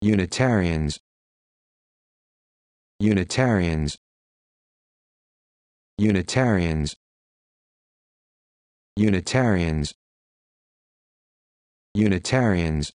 Unitarians Unitarians Unitarians Unitarians Unitarians